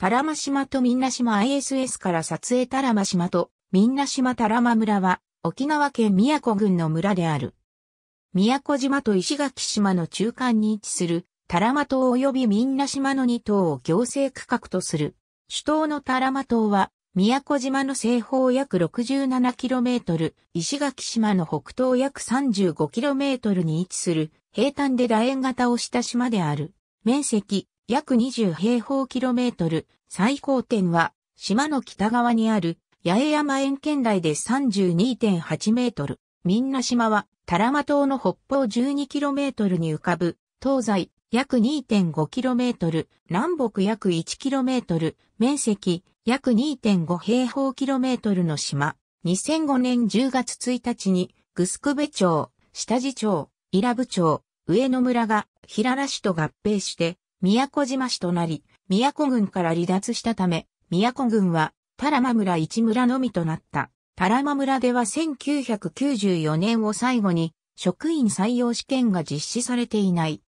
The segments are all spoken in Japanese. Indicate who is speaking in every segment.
Speaker 1: タラマ島とミンナ島 ISS から撮影タラマ島とミンナ島タラマ村は沖縄県宮古郡の村である。宮古島と石垣島の中間に位置するタラマ島及びミンナ島の2島を行政区画とする。首島のタラマ島は宮古島の西方約 67km、石垣島の北東約 35km に位置する平坦で楕円型をした島である。面積約20平方キロメートル、最高点は、島の北側にある、八重山園圏内で32.8メートル。みんな島は、タラマ島の北方12キロメートルに浮かぶ、東西約2.5キロメートル、南北約1キロメートル、面積約2.5平方キロメートルの島。2005年10月1日に、グスクベ町、下地町、伊良部町、上野村が、平良市と合併して、宮古島市となり、宮古軍から離脱したため、宮古軍は、タラマ村一村のみとなった。タラマ村では1994年を最後に、職員採用試験が実施されていない。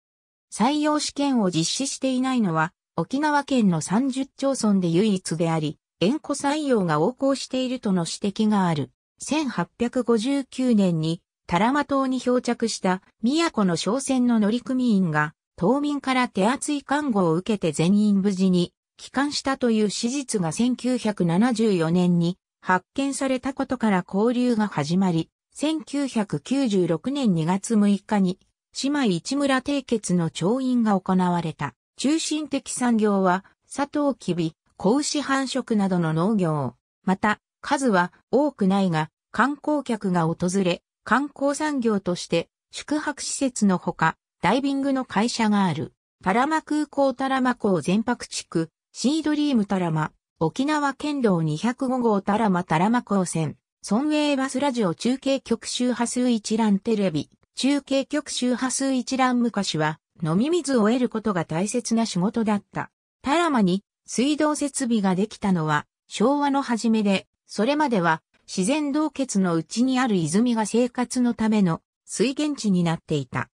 Speaker 1: 採用試験を実施していないのは、沖縄県の30町村で唯一であり、縁故採用が横行しているとの指摘がある。1859年に、タラマ島に漂着した、宮古の商船の乗組員が、島民から手厚い看護を受けて全員無事に帰還したという史実が1974年に発見されたことから交流が始まり、1996年2月6日に姉妹市村締結の調印が行われた。中心的産業は、サトウキビ、子牛繁殖などの農業。また、数は多くないが、観光客が訪れ、観光産業として、宿泊施設のほか、ダイビングの会社がある、タラマ空港タラマ港全泊地区、シードリームタラマ、沖縄県道205号タラマタラマ港線、村営バスラジオ中継局周波数一覧テレビ、中継局周波数一覧昔は、飲み水を得ることが大切な仕事だった。タラマに水道設備ができたのは昭和の初めで、それまでは自然洞結のうちにある泉が生活のための水源地になっていた。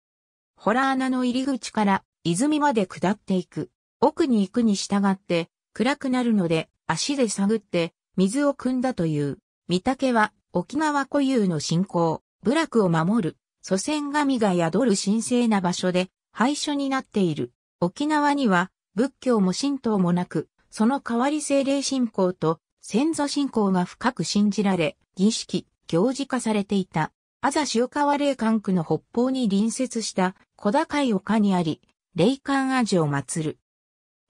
Speaker 1: ホラ穴の入り口から泉まで下っていく。奥に行くに従って暗くなるので足で探って水を汲んだという。御嶽は沖縄固有の信仰、部落を守る、祖先神が宿る神聖な場所で廃所になっている。沖縄には仏教も神道もなく、その代わり精霊信仰と先祖信仰が深く信じられ、儀式、行事化されていた。あざ塩川霊館区の北方に隣接した小高い丘にあり、霊感アジを祀る。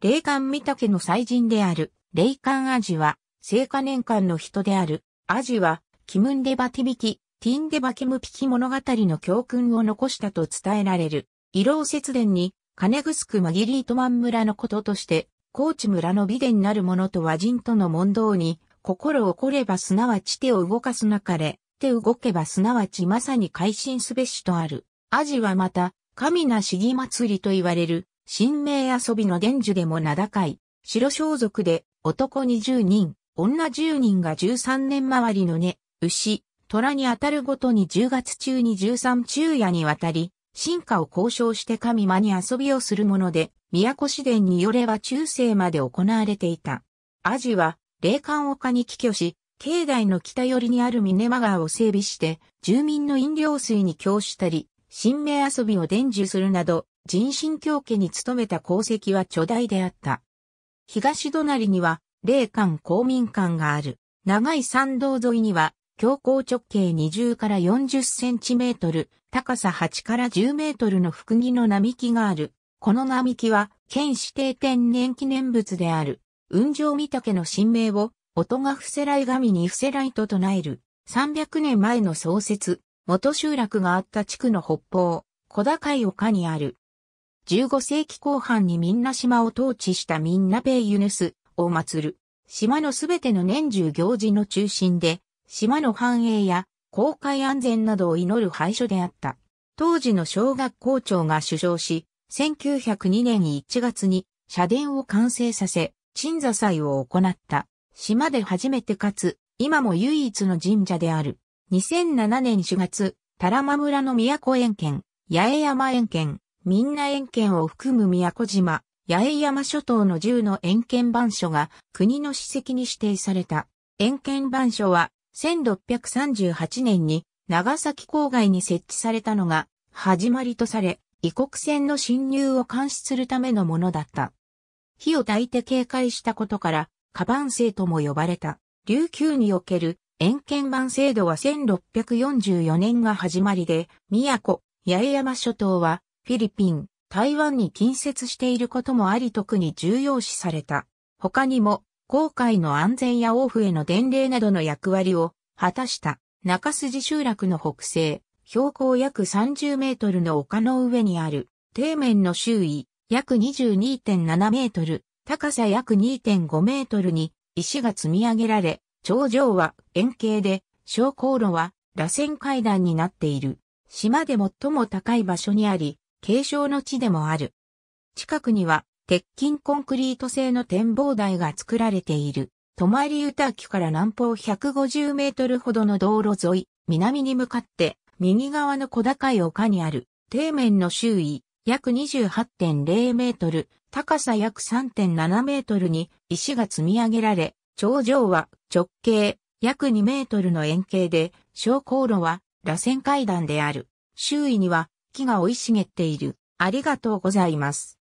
Speaker 1: 霊感御嶽の祭神である、霊感アジは、聖火年間の人である、アジは、キムンデバティビキ、ティンデバキムピキ物語の教訓を残したと伝えられる。医療節電に、金ネグスクマギリートマン村のこととして、高知村の美伝なる者と和人との問答に、心をこればすなわち手を動かすなかれ、手動けばすなわちまさに改心すべしとある。アジはまた、神な市ぎ祭りと言われる、神明遊びの伝授でも名高い、白装束で男20人、女10人が13年回りのね、牛、虎に当たるごとに10月中に13昼夜にわたり、進化を交渉して神間に遊びをするもので、宮古市伝によれば中世まで行われていた。アジは、霊感丘に寄居し、境内の北寄りにあるミネマ川を整備して、住民の飲料水に供したり、神明遊びを伝授するなど、人心教家に努めた功績は巨大であった。東隣には、霊館公民館がある。長い参道沿いには、標高直径20から40センチメートル、高さ8から10メートルの福木の並木がある。この並木は、県指定天然記念物である、雲上御岳の神明を、音が伏せらい神に伏せらいと唱える、300年前の創設、元集落があった地区の北方、小高い丘にある。15世紀後半にみんな島を統治したみんなペイユネスを祀る。島のすべての年中行事の中心で、島の繁栄や公開安全などを祈る廃所であった。当時の小学校長が主張し、1902年1月に社殿を完成させ、鎮座祭を行った。島で初めてかつ、今も唯一の神社である。2007年4月、タラマ村の宮古園県、八重山園県、んな園県を含む宮古島、八重山諸島の10の園県番所が国の史跡に指定された。園県番所は1638年に長崎郊外に設置されたのが始まりとされ、異国船の侵入を監視するためのものだった。火を焚いて警戒したことから、カバン星とも呼ばれた。琉球における円券版制度は1644年が始まりで、宮古、八重山諸島は、フィリピン、台湾に近接していることもあり特に重要視された。他にも、航海の安全や王府への伝令などの役割を果たした中筋集落の北西、標高約30メートルの丘の上にある、底面の周囲約22.7メートル、高さ約2.5メートルに石が積み上げられ、頂上は円形で、昇降路は螺旋階段になっている。島で最も高い場所にあり、継承の地でもある。近くには、鉄筋コンクリート製の展望台が作られている。泊り歌きから南方150メートルほどの道路沿い、南に向かって、右側の小高い丘にある、底面の周囲、約28.0メートル、高さ約3.7メートルに石が積み上げられ、頂上は直径約2メートルの円形で、小航路は螺旋階段である。周囲には木が生い茂っている。ありがとうございます。